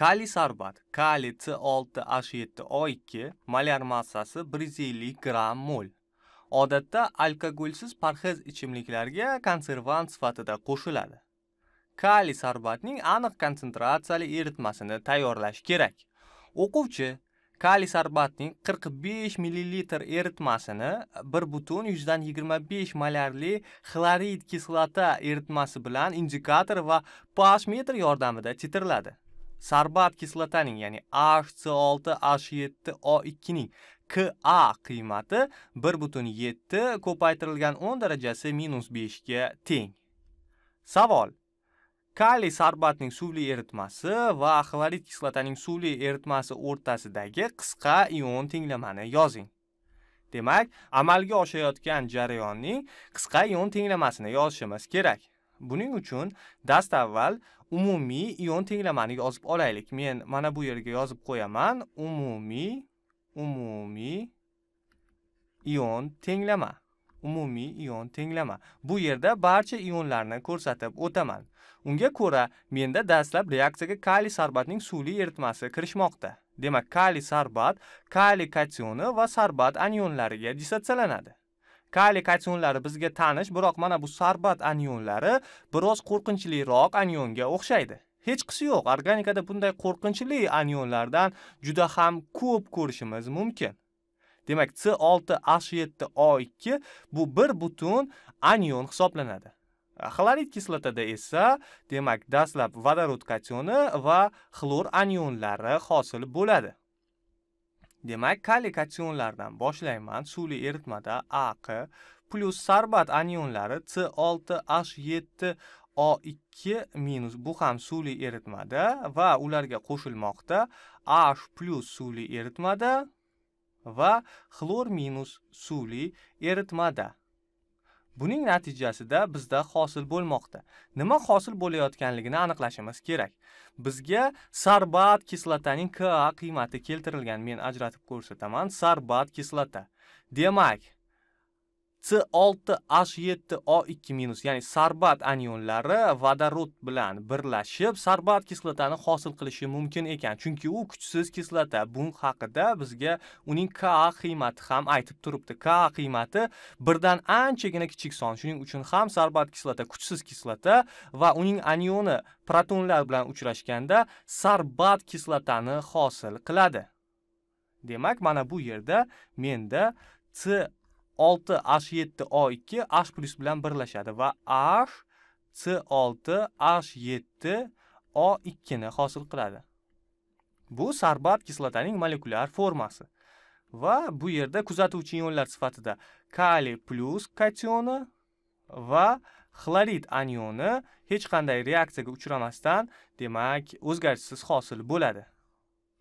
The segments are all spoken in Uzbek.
Kali sarbat, kali C6H7 O2 molyar massasi 150 gramm mol. Odatda alkogolsiz parhez ichimliklarga konservant sifatida qo'shiladi. Kali sarbatning aniq konsentratsiyali eritmasini tayyorlash kerak. O'quvchi kali sarbatning 45 ml eritmasini 1.125 molarli xlorid kislota eritmasi bilan indikator va pH metr yordamida titrladi. sarbat kislotaning ya'ni HCO6, H7, O2 ning KA qiymati 1.7 ko'paytirilgan 10 darajasi minus 5 ga teng. Savol. Kali sarbatning suvli eritmasi va xlorid kislotaning suvli eritmasi o'rtasidagi qisqa ion tenglamani yozing. Demak, amalga oshayotgan jarayonning qisqa ion tenglamasini yozishimiz kerak. Buning uchun dastavval umumiy ion tenglamani yozib olaylik. Men mana bu yerga yozib qo'yaman. Umumiy umumiy ion tenglama. Umumiy ion tenglama. Bu yerda barcha ionlarni ko'rsatib o'taman. Unga ko'ra, menda dastlab reaksiyaga kaliy sarbatning suvli eritmasi kirishmoqda. Demak, kaliy sarbat, kaliy kationi va sarbat anionlariga dissotsialanadi. kaliy kationlari bizga tanish, biroq mana bu sarbat anionlari biroz qo'rqinchliroq anionga o'xshaydi. Hech qisi yo'q, organikada bunday qo'rqinchli anionlardan juda ham ko'p ko'rishimiz mumkin. Demak, C6H7O2 bu bir butun anion hisoblanadi. Xlorid kislotada esa, demak, dastlab vodorod kationi va xlor anionlari hosil bo'ladi. Demak, kollikatsionlardan boshlayman. Suvli eritmada Aq plus sarbat anionlari C6H7 O2 minus bu ham suvli eritmada va ularga qo'shilmoqda H plus suvli eritmada va xlor minus suvli eritmada. Buning natijasida bizda hosil bo'lmoqda. Nima hosil bo'layotganligini aniqlashimiz kerak. Bizga sarbat kislotaning Ka qiymati keltirilgan. Men ajratib ko'rsataman. Sarbat kislota. Demak, C6H7O2- minus ya'ni sarbat anionlari vodorod bilan birlashib sarbat kislotani hosil qilishi mumkin ekan. Chunki u kuchsiz kislota. Bun haqida bizga uning Ka qiymati ham aytib turibdi. Ka qiymati birdan anchagina kichik son. Shuning uchun ham sarbat kislota kuchsiz kislota va uning anioni protonlar bilan uchrashganda sarbat kislotani hosil qiladi. Demak, mana bu yerda menda C 6H7O2 H plus bilan birlashadi va H C6H7O2 ni hosil qiladi. Bu sarbat kislotaning molekulyar formasi. Va bu yerda kuzatuvchi ionlar sifatida kali plus kationi va xlorid anioni hech qanday reaksiyaga uchramasdan, demak, o'zgarishsiz hosil bo'ladi.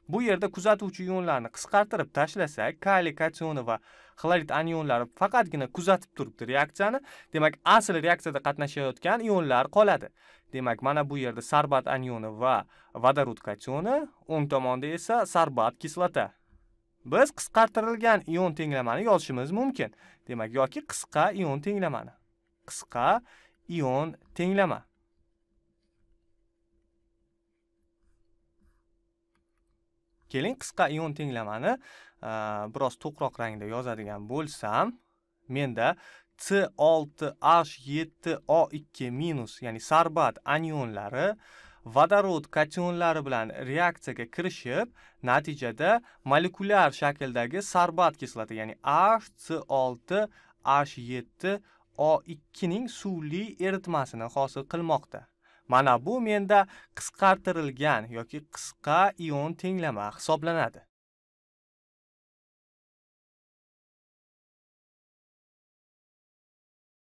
Bu yerda kuzatuvchi ionlarni qisqartirib tashlasak, kaliy kationi va xlorid anionlari faqatgina kuzatib turibdi reaksiyani. Demak, asl reaksiyada qatnashayotgan ionlar qoladi. Demak, mana bu yerda sarbat anioni va vodorod kationi, o'ng tomonda esa sarbat kislota. Biz qisqartirilgan ion tenglamani yozishimiz mumkin. Demak, yoki qisqa ion tenglamani. Qisqa ion tenglama. keling qisqa ion tenglamani biroz to'qroq rangda yozadigan bo'lsam menda C6H7O2- minus ya'ni sarbat anionlari vodorod kationlari bilan reaksiyaga kirishib, natijada molekulyar shakldagi sarbat kislota, ya'ni h c 6 h 7 o 2 ning suvli eritmasini hosil qilmoqda. Mana bu menda qisqartirilgan yoki qisqa ion tenglama hisoblanadi.